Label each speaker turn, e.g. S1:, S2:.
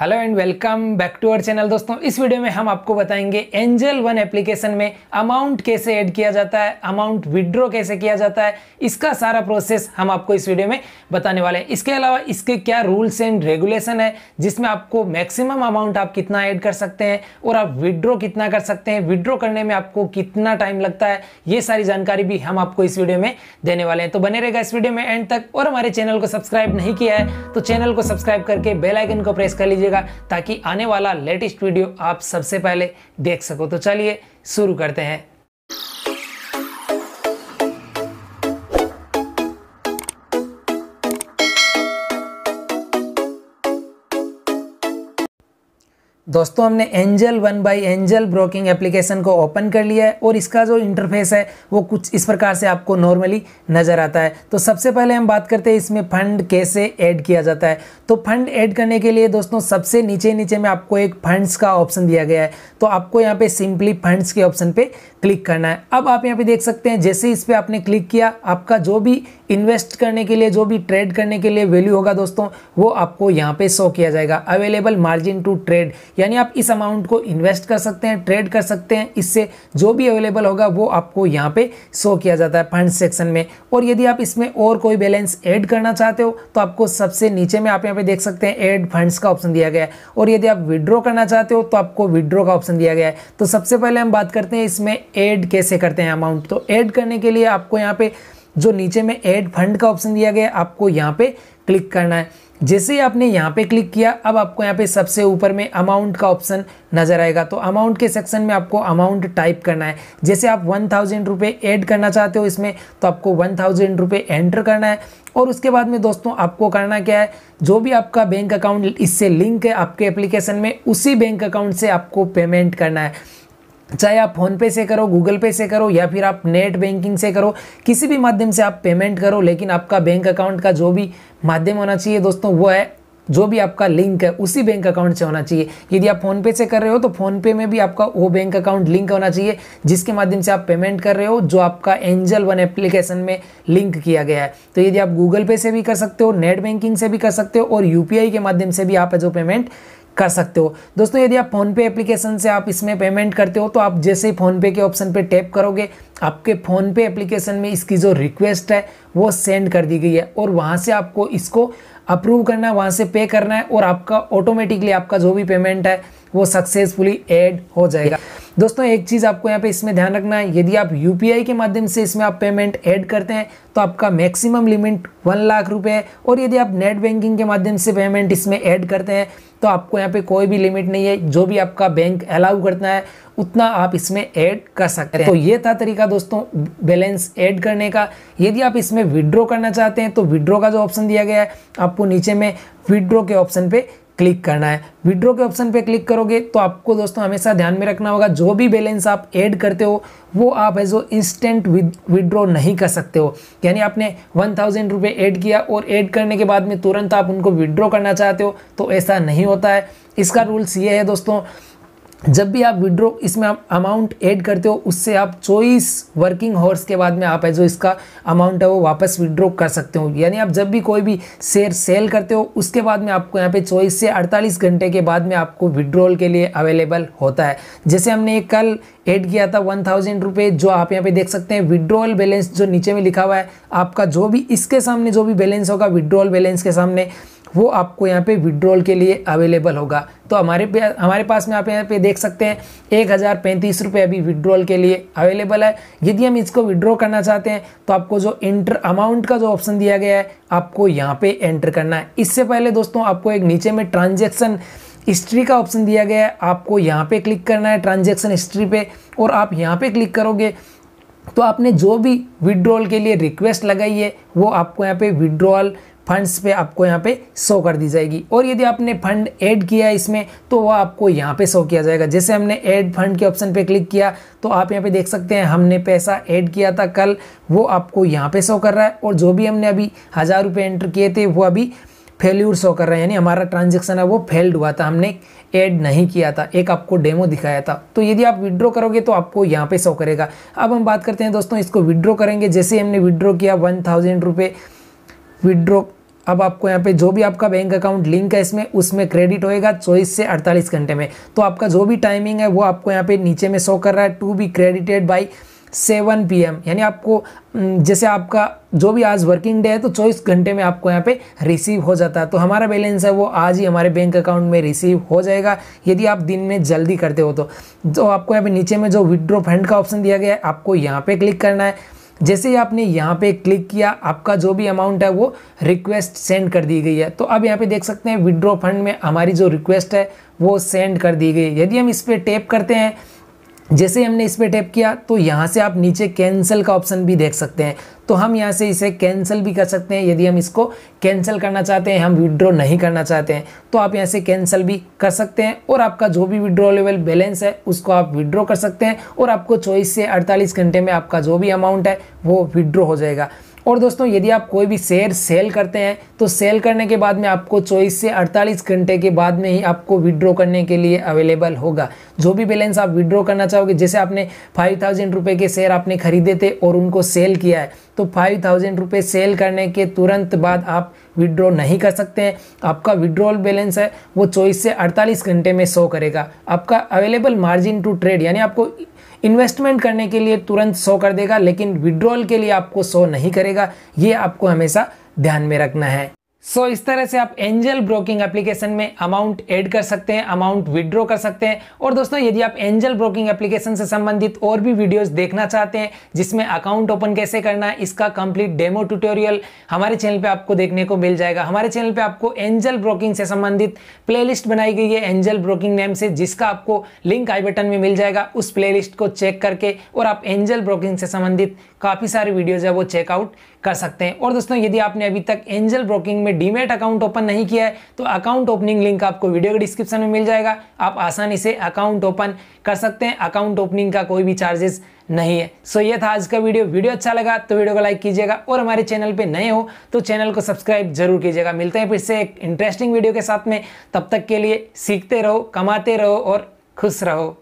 S1: hello and welcome back to our channel दोस्तों इस video में हम आपको बताएंगे एंजल वन एप्लीकेशन में अमाउंट कैसे ऐड किया जाता है अमाउंट विड्रॉ कैसे किया जाता है इसका सारा प्रोसेस हम आपको इस वीडियो में बताने वाले हैं इसके अलावा इसके क्या रूल्स एंड रेगुलेशन है जिसमें आपको मैक्सिमम अमाउंट आप कितना ऐड कर सकते हैं और आप विड्रॉ कितना कर सकते हैं विड्रॉ करने में आपको कितना टाइम लगता है ये सारी जानकारी भी हम आपको इस वीडियो में देने वाले हैं तो बने रहेगा इस वीडियो में एंड तक और हमारे चैनल को सब्सक्राइब नहीं किया है तो चैनल को सब्सक्राइब करके बेलाइकन को प्रेस कर लीजिए कीजिएगा ताकि आने वाला लेटेस्ट वीडियो आप सबसे पहले देख सको तो चलिए शुरू करते हैं दोस्तों हमने Angel One by Angel broking application को ओपन कर लिया है और इसका जो इंटरफेस है वो कुछ इस प्रकार से आपको नॉर्मली नज़र आता है तो सबसे पहले हम बात करते हैं इसमें फंड कैसे ऐड किया जाता है तो फंड ऐड करने के लिए दोस्तों सबसे नीचे नीचे में आपको एक फंड्स का ऑप्शन दिया गया है तो आपको यहाँ पे सिंपली फंड्स के ऑप्शन पे क्लिक करना है अब आप यहाँ पे देख सकते हैं जैसे इस पर आपने क्लिक किया आपका जो भी इन्वेस्ट करने के लिए जो भी ट्रेड करने के लिए वैल्यू होगा दोस्तों वो आपको यहाँ पे शो किया जाएगा अवेलेबल मार्जिन टू ट्रेड यानी आप इस अमाउंट को इन्वेस्ट कर सकते हैं ट्रेड कर सकते हैं इससे जो भी अवेलेबल होगा वो आपको यहाँ पे शो किया जाता है फंड सेक्शन में और यदि आप इसमें और कोई बैलेंस ऐड करना चाहते हो तो आपको सबसे नीचे में आप यहाँ पे देख सकते हैं ऐड फंड्स का ऑप्शन दिया गया है और यदि आप विड्रॉ करना चाहते हो तो आपको विड्रॉ का ऑप्शन दिया गया है तो सबसे पहले हम बात करते हैं इसमें ऐड कैसे करते हैं अमाउंट तो ऐड करने के लिए आपको यहाँ पे जो नीचे में ऐड फंड का ऑप्शन दिया गया है आपको यहाँ पे क्लिक करना है जैसे ही आपने यहाँ पे क्लिक किया अब आपको यहाँ पे सबसे ऊपर में अमाउंट का ऑप्शन नज़र आएगा तो अमाउंट के सेक्शन में आपको अमाउंट टाइप करना है जैसे आप वन थाउजेंड रुपये ऐड करना चाहते हो इसमें तो आपको वन थाउजेंड रुपये एंटर करना है और उसके बाद में दोस्तों आपको करना क्या है जो भी आपका बैंक अकाउंट इससे लिंक है आपके एप्लीकेशन में उसी बैंक अकाउंट से आपको पेमेंट करना है चाहे आप फ़ोनपे से करो गूगल पे से करो या फिर आप नेट बैंकिंग से करो किसी भी माध्यम से आप पेमेंट करो लेकिन आपका बैंक अकाउंट का जो भी माध्यम होना चाहिए दोस्तों वो है जो भी आपका लिंक है उसी बैंक अकाउंट से होना चाहिए यदि आप फ़ोनपे से कर रहे हो तो फ़ोनपे में भी आपका वो बैंक अकाउंट लिंक होना चाहिए जिसके माध्यम से आप पेमेंट कर रहे हो जो आपका एंजल वन एप्लीकेशन में लिंक किया गया है तो यदि आप गूगल पे से भी कर सकते हो नेट बैंकिंग से भी कर सकते हो और यू के माध्यम से भी आप जो पेमेंट कर सकते हो दोस्तों यदि आप फ़ोनपे एप्लीकेशन से आप इसमें पेमेंट करते हो तो आप जैसे ही फ़ोनपे के ऑप्शन पर टैप करोगे आपके फ़ोन पे एप्लीकेशन में इसकी जो रिक्वेस्ट है वो सेंड कर दी गई है और वहाँ से आपको इसको अप्रूव करना है वहाँ से पे करना है और आपका ऑटोमेटिकली आपका जो भी पेमेंट है वो सक्सेसफुली ऐड हो जाएगा दोस्तों एक चीज़ आपको यहाँ पे इसमें ध्यान रखना है यदि आप यू के माध्यम से इसमें आप पेमेंट ऐड करते हैं तो आपका मैक्सिमम लिमिट वन लाख रुपये है और यदि आप नेट बैंकिंग के माध्यम से पेमेंट इसमें ऐड करते हैं तो आपको यहाँ पे कोई भी लिमिट नहीं है जो भी आपका बैंक अलाउ करता है उतना आप इसमें ऐड कर सकते हैं तो ये था तरीका दोस्तों बैलेंस ऐड करने का यदि आप इसमें विड्रॉ करना चाहते हैं तो विड्रॉ का जो ऑप्शन दिया गया है आपको नीचे में विड्रॉ के ऑप्शन पे क्लिक करना है विड्रॉ के ऑप्शन पे क्लिक करोगे तो आपको दोस्तों हमेशा ध्यान में रखना होगा जो भी बैलेंस आप ऐड करते हो वो आप एज ओ इंस्टेंट विड्रॉ नहीं कर सकते हो यानी आपने वन थाउजेंड रुपये ऐड किया और ऐड करने के बाद में तुरंत आप उनको विड्रॉ करना चाहते हो तो ऐसा नहीं होता है इसका रूल्स ये है दोस्तों जब भी आप विड्रो इसमें आप अमाउंट ऐड करते हो उससे आप चौबीस वर्किंग हॉर्स के बाद में आप है जो इसका अमाउंट है वो वापस विड्रो कर सकते हो यानी आप जब भी कोई भी शेयर सेल करते हो उसके बाद में आपको यहाँ पे चौबीस से अड़तालीस घंटे के बाद में आपको विड्रोल के लिए अवेलेबल होता है जैसे हमने कल हेड किया था वन थाउजेंड रुपीज़ जो आप यहाँ पे देख सकते हैं विड्रॉल बैलेंस जो नीचे में लिखा हुआ है आपका जो भी इसके सामने जो भी बैलेंस होगा विड्रॉल बैलेंस के सामने वो आपको यहाँ पे विड्रॉल के लिए अवेलेबल होगा तो हमारे पे हमारे पास में आप यहाँ पे देख सकते हैं एक हज़ार पैंतीस रुपये अभी विड्रॉल के लिए अवेलेबल है यदि हम इसको विड्रॉ करना चाहते हैं तो आपको जो इंटर अमाउंट का जो ऑप्शन दिया गया है आपको यहाँ पे एंटर करना है इससे पहले दोस्तों आपको एक नीचे में ट्रांजेक्शन हिस्ट्री का ऑप्शन दिया गया है आपको यहाँ पे क्लिक करना है ट्रांजैक्शन हिस्ट्री पे और आप यहाँ पे क्लिक करोगे तो आपने जो भी विड्रॉल के लिए रिक्वेस्ट लगाई है वो आपको यहाँ पे विड्रॉल फंड्स पे आपको यहाँ पे शो कर दी जाएगी और यदि आपने फंड ऐड किया है इसमें तो वह आपको यहाँ पे शो किया जाएगा जैसे हमने ऐड फंड के ऑप्शन पे क्लिक किया तो आप यहाँ पे देख सकते हैं हमने पैसा ऐड किया था कल वो आपको यहाँ पे शो कर रहा है और जो भी हमने अभी हज़ार रुपये एंटर किए थे वो अभी फेल्यूर शो कर रहे हैं यानी हमारा ट्रांजेक्शन है वो फेल्ड हुआ था हमने ऐड नहीं किया था एक आपको डेमो दिखाया था तो यदि आप विड्रॉ करोगे तो आपको यहाँ पे शो करेगा अब हम बात करते हैं दोस्तों इसको विड्रॉ करेंगे जैसे हमने विड्रॉ किया वन थाउजेंड रुपये विड्रॉ अब आपको यहाँ पे जो भी आपका बैंक अकाउंट लिंक है इसमें उसमें क्रेडिट होएगा चौबीस से अड़तालीस घंटे में तो आपका जो भी टाइमिंग है वो आपको यहाँ पे नीचे में शो कर रहा है to be credited by seven P यानी आपको जैसे आपका जो भी आज वर्किंग डे है तो चौबीस घंटे में आपको यहाँ पे रिसीव हो जाता है तो हमारा बैलेंस है वो आज ही हमारे बैंक अकाउंट में रिसीव हो जाएगा यदि आप दिन में जल्दी करते हो तो तो आपको यहाँ पे नीचे में जो विड्रो फंड का ऑप्शन दिया गया है आपको यहाँ पे क्लिक करना है जैसे ही आपने यहाँ पे क्लिक किया आपका जो भी अमाउंट है वो रिक्वेस्ट सेंड कर दी गई है तो अब यहाँ पे देख सकते हैं विड्रॉ फंड में हमारी जो रिक्वेस्ट है वो सेंड कर दी गई यदि हम इस पर टेप करते हैं जैसे हमने इस पर टैप किया तो यहाँ से आप नीचे कैंसिल का ऑप्शन भी देख सकते हैं तो हम यहाँ से इसे कैंसिल भी कर सकते हैं यदि हम इसको कैंसिल करना चाहते हैं हम विड्रॉ नहीं करना चाहते हैं तो आप यहाँ से कैंसिल भी कर सकते हैं और आपका जो भी विड्रॉ लेवल बैलेंस है उसको आप विड्रॉ कर सकते हैं और आपको चौबीस से अड़तालीस घंटे में आपका जो भी अमाउंट है वो विड्रॉ हो जाएगा और दोस्तों यदि आप कोई भी शेयर सेल करते हैं तो सेल करने के बाद में आपको चौबीस से 48 घंटे के बाद में ही आपको विड्रॉ करने के लिए अवेलेबल होगा जो भी बैलेंस आप विड्रॉ करना चाहोगे जैसे आपने फाइव थाउजेंड रुपये के शेयर आपने खरीदे थे और उनको सेल किया है तो फाइव थाउजेंड रुपये सेल करने के तुरंत बाद आप विड्रॉ नहीं कर सकते हैं आपका विड्रॉल बैलेंस है वो चौबीस से अड़तालीस घंटे में शो करेगा आपका अवेलेबल मार्जिन टू ट्रेड यानी आपको इन्वेस्टमेंट करने के लिए तुरंत सो कर देगा लेकिन विड्रॉल के लिए आपको सो नहीं करेगा ये आपको हमेशा ध्यान में रखना है सो so, इस तरह से आप एंजल ब्रोकिंग एप्लीकेशन में अमाउंट ऐड कर सकते हैं अमाउंट विड्रॉ कर सकते हैं और दोस्तों यदि आप एंजल ब्रोकिंग एप्लीकेशन से संबंधित और भी वीडियोस देखना चाहते हैं जिसमें अकाउंट ओपन कैसे करना है इसका कंप्लीट डेमो ट्यूटोरियल हमारे चैनल पे आपको देखने को मिल जाएगा हमारे चैनल पर आपको एंजल ब्रोकिंग से संबंधित प्ले बनाई गई है एंजल ब्रोकिंग नेम से जिसका आपको लिंक आई बटन में मिल जाएगा उस प्ले को चेक करके और आप एंजल ब्रोकिंग से संबंधित काफ़ी सारी वीडियोज़ है वो चेकआउट कर सकते हैं और दोस्तों यदि आपने अभी तक एंजल ब्रोकिंग में डीमेट अकाउंट ओपन नहीं किया है तो अकाउंट ओपनिंग लिंक आपको वीडियो के डिस्क्रिप्शन में मिल जाएगा आप आसानी से अकाउंट ओपन कर सकते हैं अकाउंट ओपनिंग का कोई भी चार्जेस नहीं है सो यह ये था आज का वीडियो वीडियो अच्छा लगा तो वीडियो को लाइक कीजिएगा और हमारे चैनल पर नए हो तो चैनल को सब्सक्राइब जरूर कीजिएगा मिलते हैं फिर से एक इंटरेस्टिंग वीडियो के साथ में तब तक के लिए सीखते रहो कमाते रहो और खुश रहो